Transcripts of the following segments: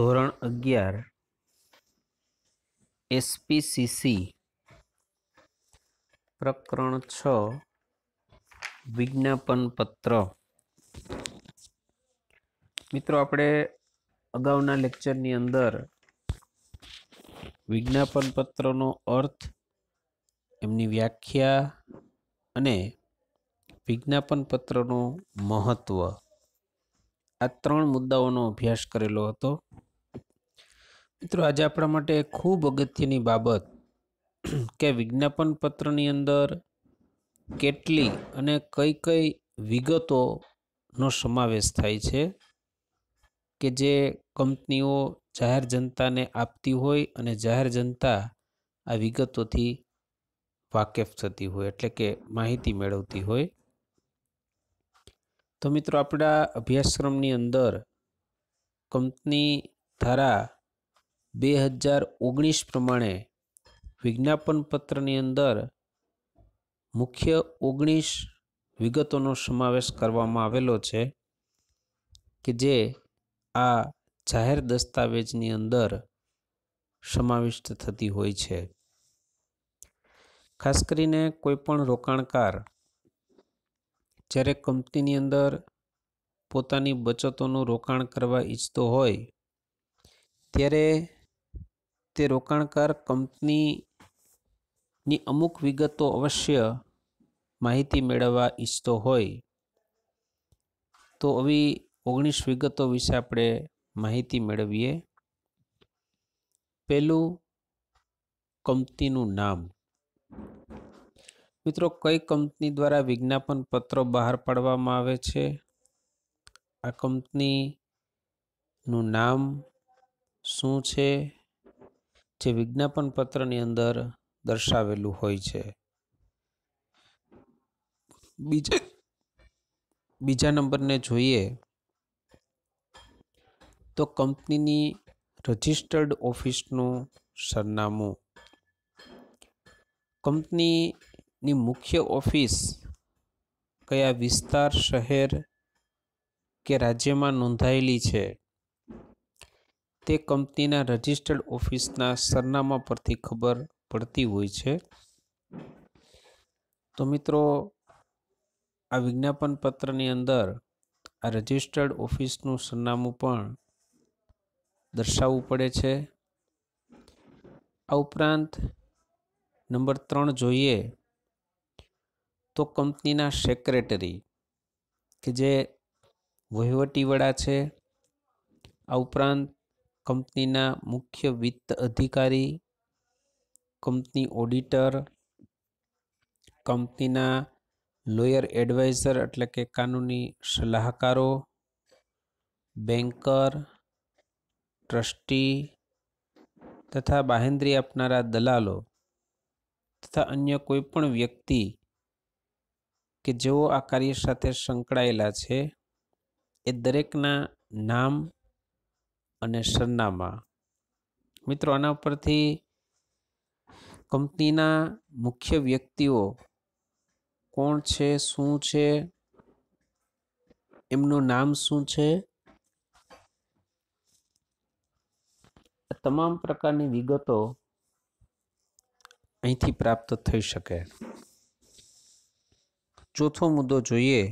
ધોરણ અગિયાર એસપીસીસી પ્રકરણ છ વિજ્ઞાપન પત્ર મિત્રો આપણે અગાઉના લેક્ચરની અંદર વિજ્ઞાપન પત્રનો અર્થ એમની વ્યાખ્યા અને વિજ્ઞાપન પત્રનું મહત્ત્વ આ ત્રણ મુદ્દાઓનો અભ્યાસ કરેલો હતો મિત્રો આજે આપણા માટે ખૂબ અગત્યની બાબત કે વિજ્ઞાપન પત્રની અંદર કેટલી અને કઈ કઈ વિગતોનો સમાવેશ થાય છે કે જે કંપનીઓ જાહેર જનતાને આપતી હોય અને જાહેર જનતા આ વિગતોથી વાકેફ થતી હોય એટલે કે માહિતી મેળવતી હોય તો મિત્રો આપણા અભ્યાસક્રમની અંદર કંપની ધારા બે હજાર ઓગણીસ પ્રમાણે વિજ્ઞાપન પત્રની અંદર મુખ્ય ઓગણીસ વિગતોનો સમાવેશ કરવામાં આવેલો છે કે જે આ જાહેર દસ્તાવેજની અંદર સમાવિષ્ટ થતી હોય છે ખાસ કરીને કોઈપણ રોકાણકાર જ્યારે કંપનીની અંદર પોતાની બચતોનું રોકાણ કરવા ઈચ્છતો હોય ત્યારે તે રોકાણકાર કંપનીની અમુક વિગતો અવશ્ય માહિતી મેળવવા ઈચ્છતો હોય તો આવી ઓગણીસ વિગતો વિશે આપણે માહિતી મેળવીએ પહેલું કંપનીનું નામ મિત્રો કઈ કંપની દ્વારા વિજ્ઞાપન પત્રો બહાર પાડવામાં આવે છે આ કંપનીનું નામ શું છે જે વિજ્ઞાપન પત્રની અંદર દર્શાવેલું હોય છે બીજે બીજા નંબરને જોઈએ તો કંપનીની રજિસ્ટર્ડ ઓફિસનું સરનામું કંપનીની મુખ્ય ઓફિસ કયા વિસ્તાર શહેર કે રાજ્યમાં નોંધાયેલી છે તે કંપનીના રજિસ્ટર્ડ ઓફિસના સરનામા પરથી ખબર પડતી હોય છે તો મિત્રો આ વિજ્ઞાપન પત્રની અંદર આ રજિસ્ટર્ડ ઓફિસનું સરનામું પણ દર્શાવવું પડે છે આ ઉપરાંત નંબર ત્રણ જોઈએ તો કંપનીના સેક્રેટરી કે જે વહીવટી વડા છે આ ઉપરાંત કંપનીના મુખ્ય વિત્ત અધિકારી કંપની ઓડિટર કંપનીના લોયર એડવાઇઝર એટલે કે કાનૂની સલાહકારો બેન્કર ટ્રસ્ટી તથા બાહેન્દ્રી આપનારા દલાલો તથા અન્ય કોઈ પણ વ્યક્તિ કે જેઓ આ કાર્ય સાથે સંકળાયેલા છે એ દરેકના નામ અને સરનામા મિત્રો આના ઉપરથી કંપનીના મુખ્ય વ્યક્તિઓ કોણ છે શું છે એમનું નામ શું છે તમામ પ્રકારની વિગતો અહીંથી પ્રાપ્ત થઈ શકે ચોથો મુદ્દો જોઈએ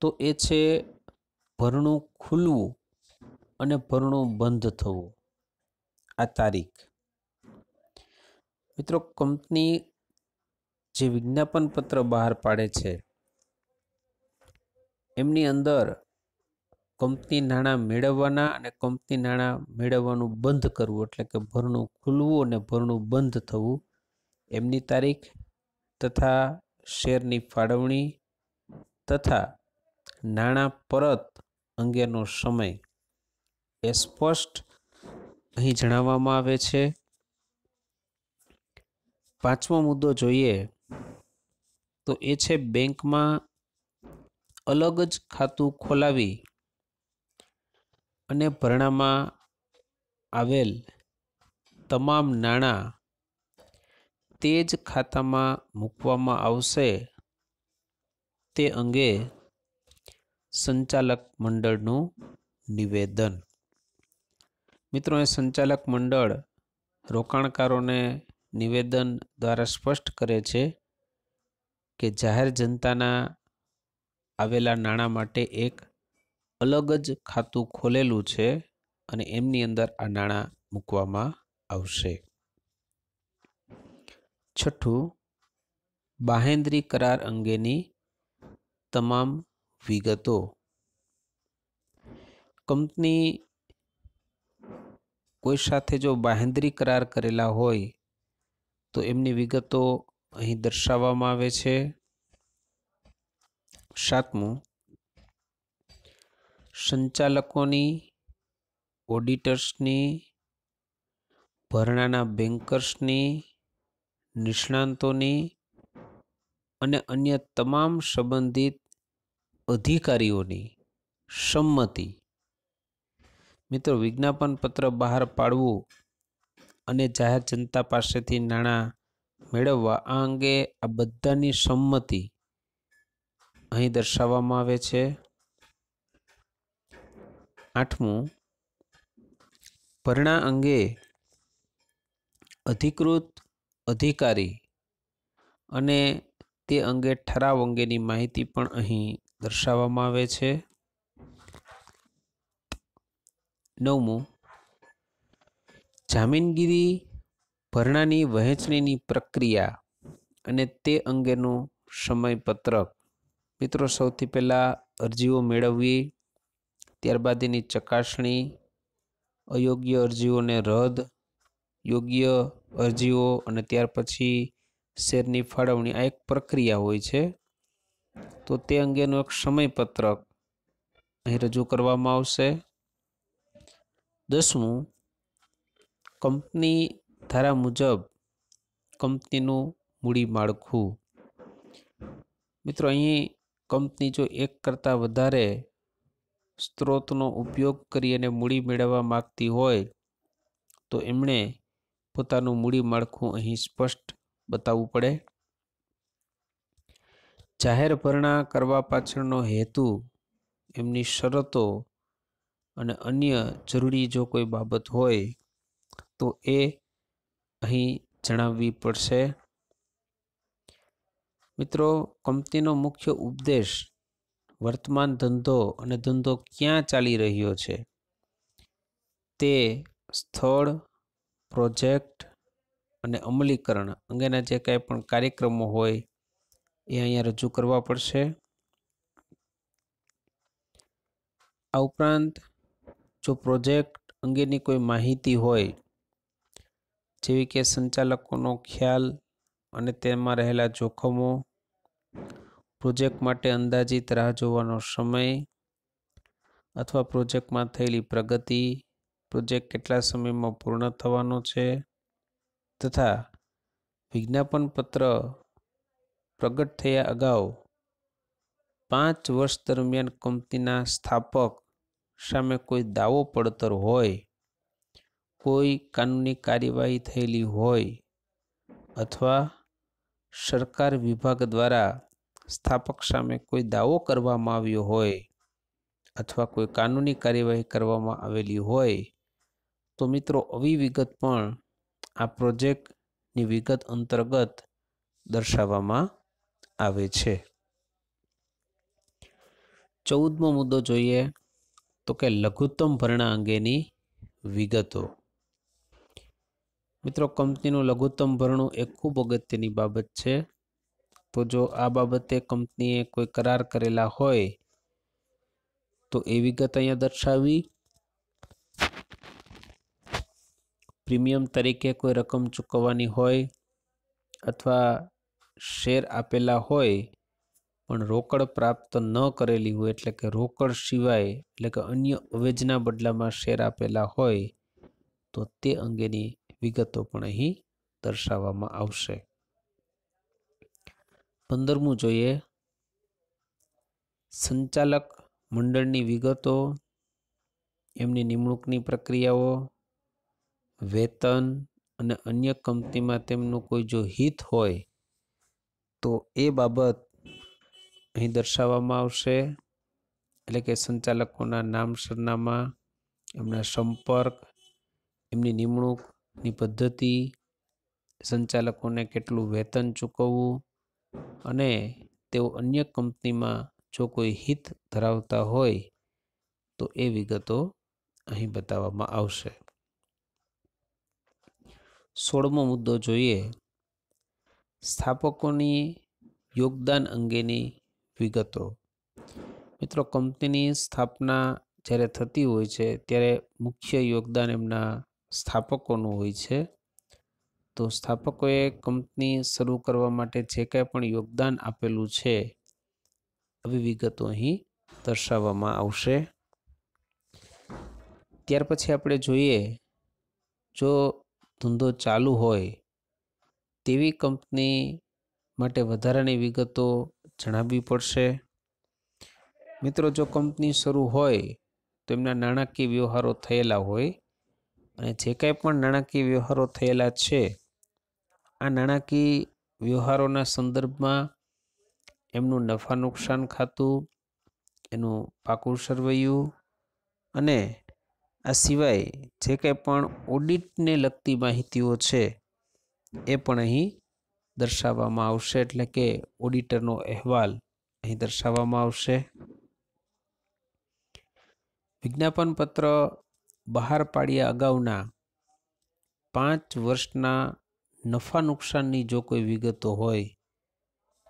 તો એ છે ભરણું ખુલવું અને ભરણું બંધ થવું આ તારીખ મિત્રો કંપની જે વિજ્ઞાપન પત્ર બહાર પાડે છે એમની અંદર કંપની નાણાં મેળવવાના અને કંપની નાણાં મેળવવાનું બંધ કરવું એટલે કે ભરણું ખુલવું અને ભરણું બંધ થવું એમની તારીખ તથા શેરની ફાળવણી તથા નાણાં પરત અંગેનો સમય એ સ્પષ્ટ અહીં જણાવવામાં આવે છે પાંચમો મુદ્દો જોઈએ તો એ છે બેંકમાં અલગ જ ખાતું ખોલાવી અને ભરણામાં આવેલ તમામ નાણાં તે જ ખાતામાં મૂકવામાં આવશે તે અંગે સંચાલક મંડળનું નિવેદન મિત્રો એ સંચાલક મંડળ રોકાણકારોને નિવેદન દ્વારા સ્પષ્ટ કરે છે કે જાહેર જનતાના આવેલા નાણાં માટે એક અલગ જ ખાતું ખોલેલું છે અને એમની અંદર આ નાણાં મૂકવામાં આવશે છઠ્ઠું બાહેંદ્રી કરાર અંગેની તમામ વિગતો કંપની કોઈ સાથે જો બાહેંધરી કરાર કરેલા હોય તો એમની વિગતો અહીં દર્શાવવામાં આવે છે સાતમું સંચાલકોની ઓડિટર્સની ભરણાના બેન્કર્સની નિષ્ણાંતોની અને અન્ય તમામ સંબંધિત અધિકારીઓની સંમતિ મિત્રો વિજ્ઞાપન પત્ર બહાર પાડવું અને જાહેર જનતા પાસેથી નાણાં મેળવવા આ અંગે આ બધાની સંમતિ અહીં દર્શાવવામાં આવે છે આઠમું ભરણા અંગે અધિકૃત અધિકારી અને તે અંગે ઠરાવ અંગેની માહિતી પણ અહીં દર્શાવવામાં આવે છે નવમું જામીનગીરી ભરણાની વહેંચણીની પ્રક્રિયા અને તે અંગેનું સમયપત્રક મિત્રો સૌથી પહેલાં અરજીઓ મેળવવી ત્યારબાદ એની ચકાસણી અયોગ્ય અરજીઓને રદ યોગ્ય અરજીઓ અને ત્યાર પછી શેરની ફાળવણી આ એક પ્રક્રિયા હોય છે તો તે અંગેનું એક સમયપત્રક અહીં રજૂ કરવામાં આવશે દસમું કંપની ધારા મુજબ કંપનીનું મૂડી માળખું મિત્રો અહીં કંપની જો એક કરતાં વધારે સ્ત્રોતનો ઉપયોગ કરી અને મૂડી મેળવવા માગતી હોય તો એમણે પોતાનું મૂડી માળખું અહીં સ્પષ્ટ બતાવવું પડે જાહેર ભરણા કરવા પાછળનો હેતુ એમની શરતો અને અન્ય જરૂરી જો કોઈ બાબત હોય તો એ અહીં જણાવવી પડશે મિત્રો કંપનીનો મુખ્ય ઉપદેશ વર્તમાન ધંધો અને ધંધો ક્યાં ચાલી રહ્યો છે તે સ્થળ પ્રોજેક્ટ અને અમલીકરણ અંગેના જે કાંઈ પણ કાર્યક્રમો હોય એ અહીંયા રજૂ કરવા પડશે આ ઉપરાંત જો પ્રોજેક્ટ અંગેની કોઈ માહિતી હોય જેવી કે સંચાલકોનો ખ્યાલ અને તેમાં રહેલા જોખમો પ્રોજેક્ટ માટે અંદાજિત રાહ જોવાનો સમય અથવા પ્રોજેક્ટમાં થયેલી પ્રગતિ પ્રોજેક્ટ કેટલા સમયમાં પૂર્ણ થવાનો છે તથા વિજ્ઞાપન પત્ર પ્રગટ થયા અગાઉ પાંચ વર્ષ દરમિયાન કંપનીના સ્થાપક સામે કોઈ દાવો પડતર હોય કોઈ કાનૂની કાર્યવાહી થયેલી હોય અથવા સરકાર વિભાગ દ્વારા સ્થાપક સામે કોઈ દાવો કરવામાં આવ્યો હોય અથવા કોઈ કાનૂની કાર્યવાહી કરવામાં આવેલી હોય તો મિત્રો આવી વિગત પણ આ પ્રોજેક્ટની વિગત અંતર્ગત દર્શાવવામાં આવે છે ચૌદમો મુદ્દો જોઈએ તો કે લઘુત્તમ ભરણા અંગેની વિગતો મિત્રો કંપનીનું લઘુત્તમ ભરણું એ ખૂબ અગત્યની બાબત છે તો જો આ બાબતે કંપનીએ કોઈ કરાર કરેલા હોય તો એ વિગત અહીંયા દર્શાવી પ્રીમિયમ તરીકે કોઈ રકમ ચૂકવવાની હોય અથવા શેર આપેલા હોય પણ રોકડ પ્રાપ્ત ન કરેલી હોય એટલે કે રોકડ સિવાય એટલે કે અન્ય અવેજના બદલામાં શેર આપેલા હોય તો તે અંગેની વિગતો પણ અહીં દર્શાવવામાં આવશે પંદરમું જોઈએ સંચાલક મંડળની વિગતો એમની નિમણૂકની પ્રક્રિયાઓ વેતન અને અન્ય કંપનીમાં તેમનું કોઈ જો હિત હોય તો એ બાબત અહીં દર્શાવવામાં આવશે એટલે કે સંચાલકોના નામ સરનામા એમના સંપર્ક એમની નિમણૂકની પદ્ધતિ સંચાલકોને કેટલું વેતન ચૂકવવું અને તેઓ અન્ય કંપનીમાં જો કોઈ હિત ધરાવતા હોય તો એ વિગતો અહીં બતાવવામાં આવશે સોળમો મુદ્દો જોઈએ સ્થાપકોની યોગદાન અંગેની વિગતો મિત્રો કંપનીની સ્થાપના જ્યારે થતી હોય છે ત્યારે મુખ્ય યોગદાન એમના સ્થાપકોનું હોય છે તો સ્થાપકોએ કંપની શરૂ કરવા માટે જે કાંઈ પણ યોગદાન આપેલું છે આવી વિગતો અહીં દર્શાવવામાં આવશે ત્યાર પછી આપણે જોઈએ જો ધંધો ચાલુ હોય તેવી કંપની માટે વધારાની વિગતો જણાવવી પડશે મિત્રો જો કંપની શરૂ હોય તો એમના નાણાકીય વ્યવહારો થયેલા હોય અને જે કાંઈ પણ નાણાકીય વ્યવહારો થયેલા છે આ નાણાકીય વ્યવહારોના સંદર્ભમાં એમનું નફા નુકસાન ખાતું એનું પાકું સરવૈયું અને આ સિવાય જે કાંઈ પણ ઓડિટને લગતી માહિતીઓ છે એ પણ અહીં દર્શાવવામાં આવશે એટલે કે ઓડિટરનો અહેવાલ અહીં દર્શાવવામાં આવશે વિજ્ઞાપન પત્ર બહાર પાડ્યા અગાઉના પાંચ વર્ષના નફા નુકસાનની જો કોઈ વિગતો હોય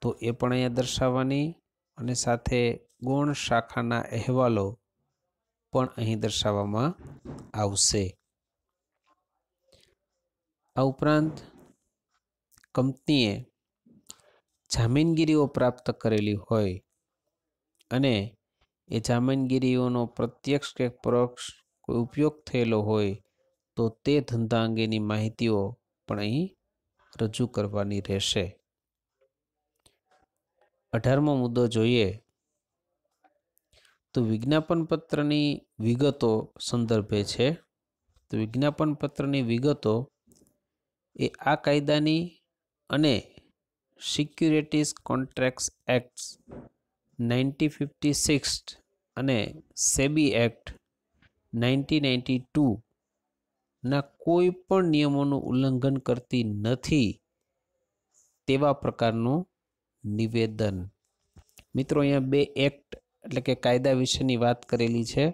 તો એ પણ અહીંયા દર્શાવવાની અને સાથે ગૌણ શાખાના અહેવાલો પણ અહીં દર્શાવવામાં આવશે આ ઉપરાંત કંપનીએ જામીનગીરીઓ પ્રાપ્ત કરેલી હોય અને એ જામીનગીરીઓનો પ્રત્યક્ષ કે પરોક્ષ કોઈ ઉપયોગ થયેલો હોય તો તે ધંધા અંગેની માહિતીઓ પણ અહીં રજૂ કરવાની રહેશે અઢારમો મુદ્દો જોઈએ તો વિજ્ઞાપન પત્રની વિગતો સંદર્ભે છે તો વિજ્ઞાપન પત્રની વિગતો એ આ કાયદાની અને securities contracts acts ninety fifty six અને સેબી એક્ટ નાઇન્ટી નાઇન્ટી ટુના કોઈ પણ નિયમોનું ઉલ્લંઘન કરતી નથી તેવા પ્રકારનું નિવેદન મિત્રો અહીંયા બે એક્ટ એટલે કે કાયદા વિશેની વાત કરેલી છે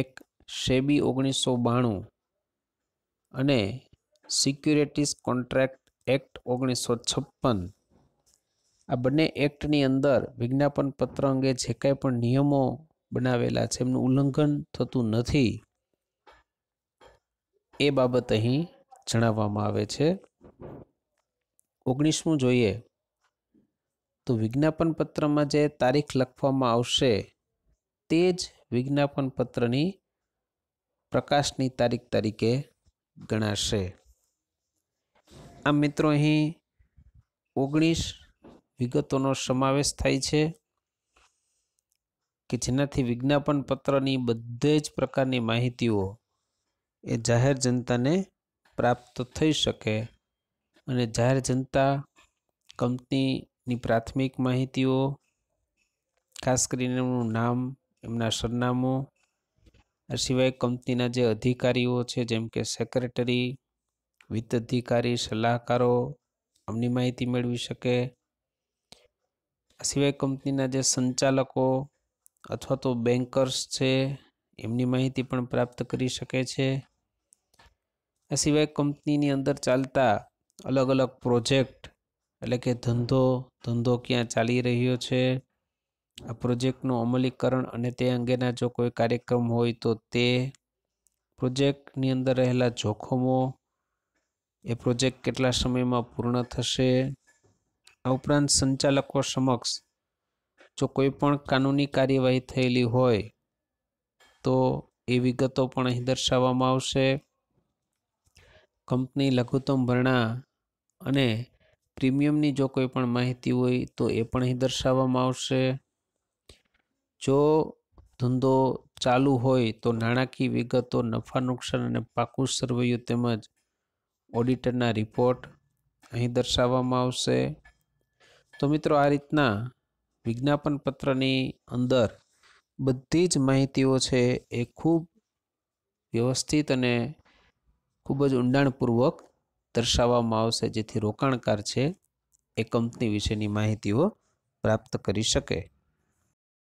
એક સેબી ઓગણીસો બાણું અને સિક્યુરિટીઝ કોન્ટ્રાક્ટ એક્ટ ઓગણીસો છપ્પન આ બંને એક્ટની અંદર વિજ્ઞાપન પત્ર અંગે જે કાંઈ પણ નિયમો બનાવેલા છે એમનું ઉલ્લંઘન થતું નથી એ બાબત અહીં જણાવવામાં આવે છે ઓગણીસમું જોઈએ તો વિજ્ઞાપન પત્રમાં જે તારીખ લખવામાં આવશે તે જ વિજ્ઞાપન પત્રની પ્રકાશની તારીખ તરીકે ગણાશે આ મિત્રો અહીં ઓગણીસ વિગતોનો સમાવેશ થાય છે કે જેનાથી વિજ્ઞાપન પત્રની બધે જ પ્રકારની માહિતીઓ એ જાહેર જનતાને પ્રાપ્ત થઈ શકે અને જાહેર જનતા કંપનીની પ્રાથમિક માહિતીઓ ખાસ કરીને એમનું નામ એમના સરનામું આ સિવાય કંપનીના જે અધિકારીઓ છે જેમ કે સેક્રેટરી વિત્ત અધિકારી સલાહકારો અમની માહિતી મેળવી શકે આ સિવાય કંપનીના જે સંચાલકો અથવા તો બેન્કર્સ છે એમની માહિતી પણ પ્રાપ્ત કરી શકે છે આ સિવાય કંપનીની અંદર ચાલતા અલગ અલગ પ્રોજેક્ટ એટલે કે ધંધો ધંધો ક્યાં ચાલી રહ્યો છે આ પ્રોજેક્ટનું અમલીકરણ અને તે અંગેના જો કોઈ કાર્યક્રમ હોય તો તે પ્રોજેક્ટની અંદર રહેલા જોખમો એ પ્રોજેક્ટ કેટલા સમયમાં પૂર્ણ થશે આ ઉપરાંત સંચાલકો સમક્ષ જો કોઈ પણ કાનૂની કાર્યવાહી થયેલી હોય તો એ વિગતો પણ અહીં દર્શાવવામાં આવશે કંપની લઘુત્તમ ભરણા અને પ્રીમિયમની જો કોઈ પણ માહિતી હોય તો એ પણ અહીં દર્શાવવામાં આવશે જો ધંધો ચાલુ હોય તો નાણાકીય વિગતો નફા નુકસાન અને પાકું સરવૈયું તેમજ ઓડિટરના રિપોર્ટ અહીં દર્શાવવામાં આવશે તો મિત્રો આ રીતના વિજ્ઞાપન પત્રની અંદર બધી જ માહિતીઓ છે એ ખૂબ વ્યવસ્થિત અને ખૂબ જ ઊંડાણપૂર્વક દર્શાવવામાં આવશે જેથી રોકાણકાર છે એ કંપની વિશેની માહિતીઓ પ્રાપ્ત કરી શકે